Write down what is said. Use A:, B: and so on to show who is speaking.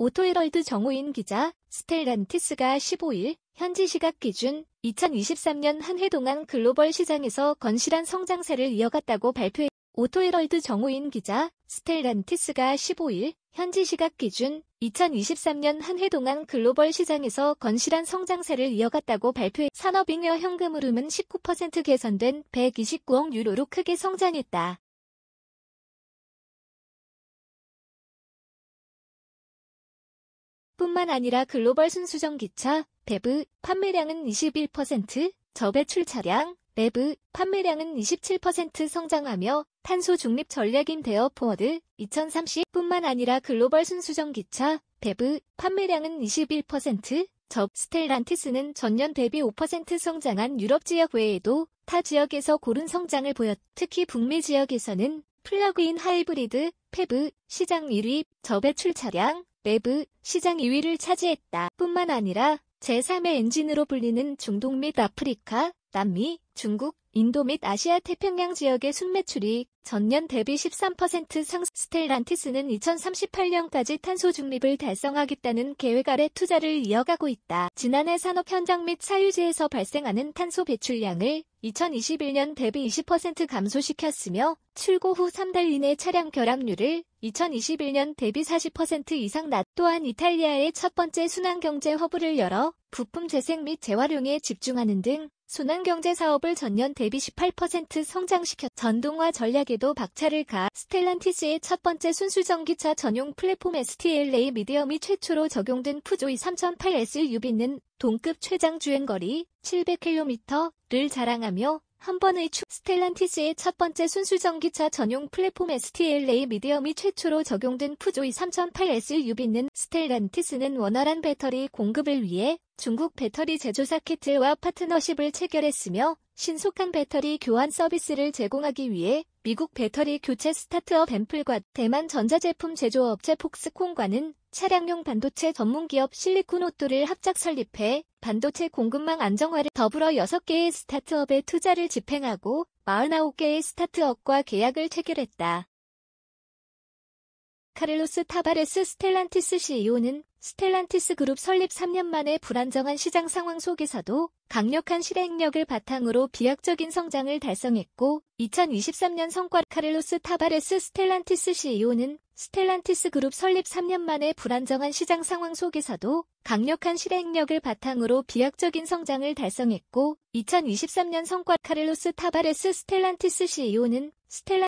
A: 오토헤럴드 정호인 기자 스텔란티스가 15일 현지 시각 기준 2023년 한 해 동안 글로벌 시장에서 건실한 성장세를 이어갔다고 발표했 오토헤럴드 정호인 기자 스텔란티스가 15일 현지 시각 기준 2023년 한 해 동안 글로벌 시장에서 건실한 성장세를 이어갔다고 발표해 산업잉여 현금 흐름은 19% 개선된 129억 유로로 크게 성장했다. 뿐만 아니라 글로벌 순수정 기차, 배브 판매량은 21%, 저배출 차량, 배브 판매량은 27% 성장하며 탄소 중립 전략인 대어 포워드 2030뿐만 아니라 글로벌 순수정 기차, 배브 판매량은 21%, 접 스텔란티스는 전년 대비 5% 성장한 유럽 지역 외에도 타 지역에서 고른 성장을 보였. 특히 북미 지역에서는 플러그인 하이브리드, 페브, 시장 1위, 저배출 차량, 랩브 시장 2위를 차지했다. 뿐만 아니라 제3의 엔진으로 불리는 중동 및 아프리카, 남미, 중국, 인도 및 아시아 태평양 지역의 순매출이 전년 대비 13% 상승 스텔란티스는 2038년까지 탄소 중립을 달성하겠다는 계획 아래 투자를 이어가고 있다. 지난해 산업 현장 및 사유지에서 발생하는 탄소 배출량을 2021년 대비 20% 감소시켰으며 출고 후 3달 이내 차량 결합률을 2021년 대비 40% 이상 낮 또한 이탈리아의 첫 번째 순환경제 허브를 열어 부품 재생 및 재활용에 집중하는 등 순환경제 사업을 전년 대비 18%성장시켜 전동화 전략에도 박차를 가 스텔란티스의 첫 번째 순수 전기차 전용 플랫폼 STLA 미디엄이 최초로 적용된 푸조이 3008 SUV는 동급 최장 주행거리 700km를 자랑하며 한 번의 축 스텔란티스의 첫 번째 순수 전기차 전용 플랫폼 STLA 미디엄이 최초로 적용된 푸조이 3008 SUV는 스텔란티스는 원활한 배터리 공급을 위해 중국 배터리 제조사 키트와 파트너십을 체결했으며 신속한 배터리 교환 서비스를 제공하기 위해 미국 배터리 교체 스타트업 앰플과 대만 전자제품 제조업체 폭스콘과는 차량용 반도체 전문기업 실리콘오토를 합작 설립해 반도체 공급망 안정화를 더불어 6개의 스타트업에 투자를 집행하고 49개의 스타트업과 계약을 체결했다. 카를로스 타바레스 스텔란티스 CEO는 스텔란티스 그룹 설립 3년 만에 불안정한 시장 상황 속에서도 강력한 실행력을 바탕으로 비약적인 성장을 달성했고 2023년 성과 카를로스 타바레스 스텔란티스 CEO는 스텔란티스 그룹 설립 3년 만에 불안정한 시장 상황 속에서도 강력한 실행력을 바탕으로 비약적인 성장을 달성했고 2023년 성과 카를로스 타바레스 스텔란티스 CEO는 스텔라